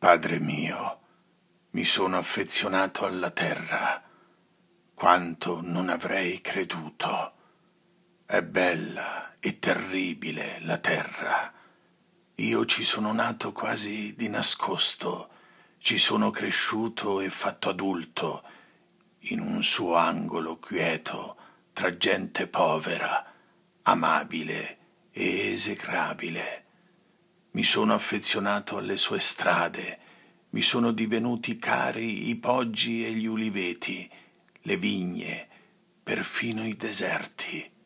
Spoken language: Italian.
Padre mio, mi sono affezionato alla terra, quanto non avrei creduto. È bella e terribile la terra. Io ci sono nato quasi di nascosto, ci sono cresciuto e fatto adulto, in un suo angolo quieto, tra gente povera, amabile e esecrabile. Mi sono affezionato alle sue strade, mi sono divenuti cari i poggi e gli uliveti, le vigne, perfino i deserti.